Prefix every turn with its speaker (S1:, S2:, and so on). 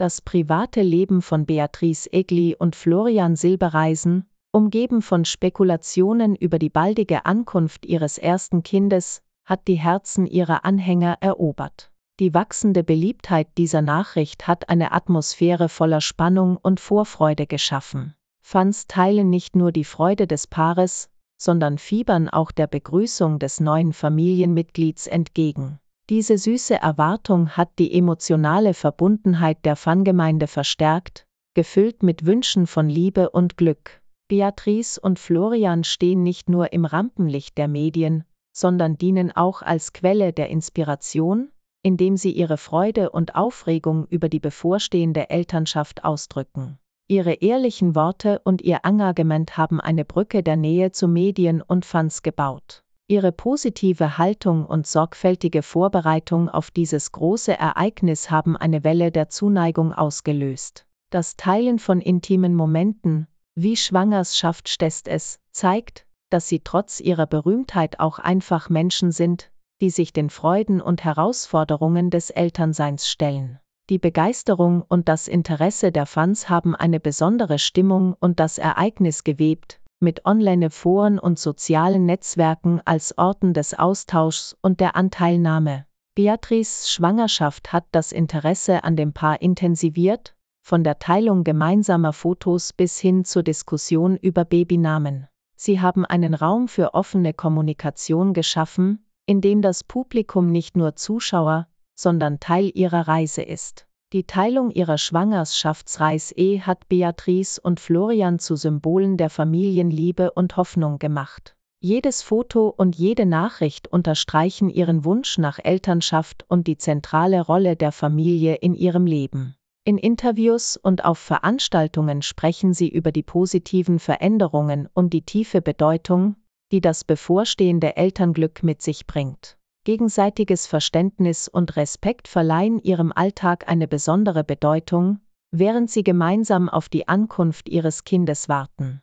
S1: Das private Leben von Beatrice Egli und Florian Silbereisen, umgeben von Spekulationen über die baldige Ankunft ihres ersten Kindes, hat die Herzen ihrer Anhänger erobert. Die wachsende Beliebtheit dieser Nachricht hat eine Atmosphäre voller Spannung und Vorfreude geschaffen. Fans teilen nicht nur die Freude des Paares, sondern fiebern auch der Begrüßung des neuen Familienmitglieds entgegen. Diese süße Erwartung hat die emotionale Verbundenheit der Fangemeinde verstärkt, gefüllt mit Wünschen von Liebe und Glück. Beatrice und Florian stehen nicht nur im Rampenlicht der Medien, sondern dienen auch als Quelle der Inspiration, indem sie ihre Freude und Aufregung über die bevorstehende Elternschaft ausdrücken. Ihre ehrlichen Worte und ihr Engagement haben eine Brücke der Nähe zu Medien und Fans gebaut. Ihre positive Haltung und sorgfältige Vorbereitung auf dieses große Ereignis haben eine Welle der Zuneigung ausgelöst. Das Teilen von intimen Momenten, wie Schwangerschaft stest es, zeigt, dass sie trotz ihrer Berühmtheit auch einfach Menschen sind, die sich den Freuden und Herausforderungen des Elternseins stellen. Die Begeisterung und das Interesse der Fans haben eine besondere Stimmung und das Ereignis gewebt, mit Online-Foren und sozialen Netzwerken als Orten des Austauschs und der Anteilnahme. Beatrice Schwangerschaft hat das Interesse an dem Paar intensiviert, von der Teilung gemeinsamer Fotos bis hin zur Diskussion über Babynamen. Sie haben einen Raum für offene Kommunikation geschaffen, in dem das Publikum nicht nur Zuschauer, sondern Teil ihrer Reise ist. Die Teilung ihrer Schwangerschaftsreise hat Beatrice und Florian zu Symbolen der Familienliebe und Hoffnung gemacht. Jedes Foto und jede Nachricht unterstreichen ihren Wunsch nach Elternschaft und die zentrale Rolle der Familie in ihrem Leben. In Interviews und auf Veranstaltungen sprechen sie über die positiven Veränderungen und die tiefe Bedeutung, die das bevorstehende Elternglück mit sich bringt gegenseitiges Verständnis und Respekt verleihen ihrem Alltag eine besondere Bedeutung, während sie gemeinsam auf die Ankunft ihres Kindes warten.